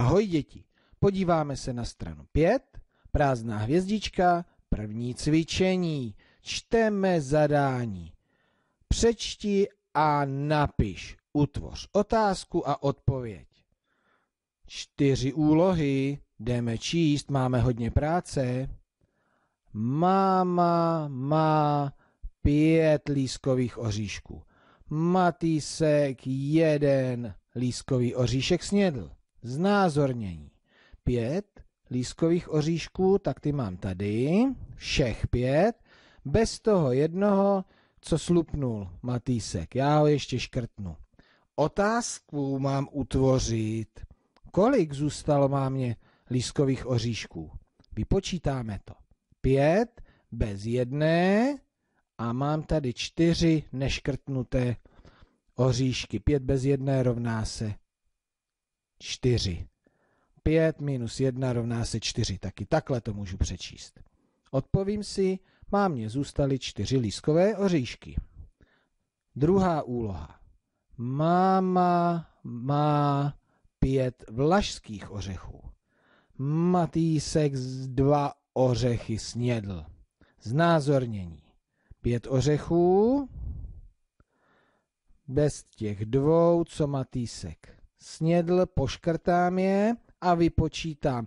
Ahoj děti, podíváme se na stranu 5, prázdná hvězdička, první cvičení. Čteme zadání. Přečti a napiš. Utvoř otázku a odpověď. Čtyři úlohy. Jdeme číst, máme hodně práce. Máma má pět lískových oříšků. Matýsek jeden lískový oříšek snědl znázornění. Pět lískových oříšků, tak ty mám tady, všech pět, bez toho jednoho, co slupnul Matýsek. Já ho ještě škrtnu. Otázku mám utvořit. Kolik zůstalo mámě lískových oříšků? Vypočítáme to. Pět bez jedné a mám tady čtyři neškrtnuté oříšky. Pět bez jedné rovná se 4. 5 minus 1 rovná se 4, taky takhle to můžu přečíst. Odpovím si, má mě zůstaly 4 lískové oříšky. Druhá úloha. Máma má 5 vlašských ořechů. Matýsek z dva ořechy snědl. Znázornění. Pět ořechů bez těch dvou, co Matýsek snědl, poškrtám je a vypočítám.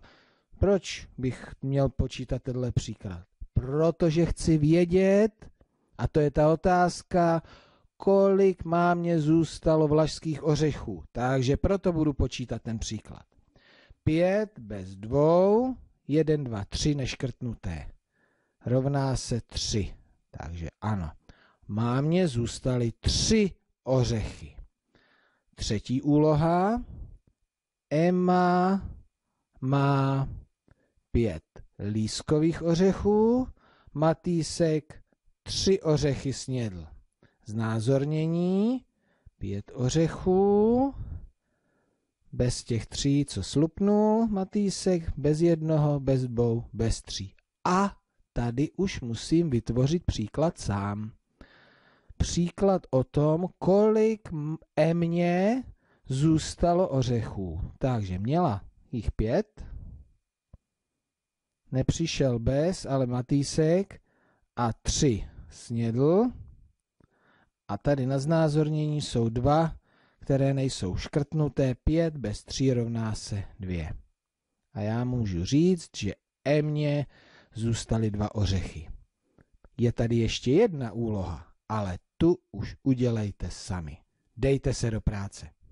Proč bych měl počítat tenhle příklad? Protože chci vědět, a to je ta otázka, kolik má mě zůstalo vlašských ořechů. Takže proto budu počítat ten příklad. Pět bez dvou, jeden, dva, tři neškrtnuté. Rovná se tři. Takže ano, má mě zůstaly tři ořechy. Třetí úloha. Emma má pět lískových ořechů, Matýsek tři ořechy snědl. Znázornění pět ořechů, bez těch tří, co slupnul Matýsek, bez jednoho, bez dvou, bez tří. A tady už musím vytvořit příklad sám příklad o tom, kolik Emě zůstalo ořechů. Takže měla jich pět, nepřišel bez, ale Matýsek a tři snědl. A tady na znázornění jsou dva, které nejsou škrtnuté, pět bez tří rovná se dvě. A já můžu říct, že Emě zůstaly dva ořechy. Je tady ještě jedna úloha ale tu už udělejte sami. Dejte se do práce.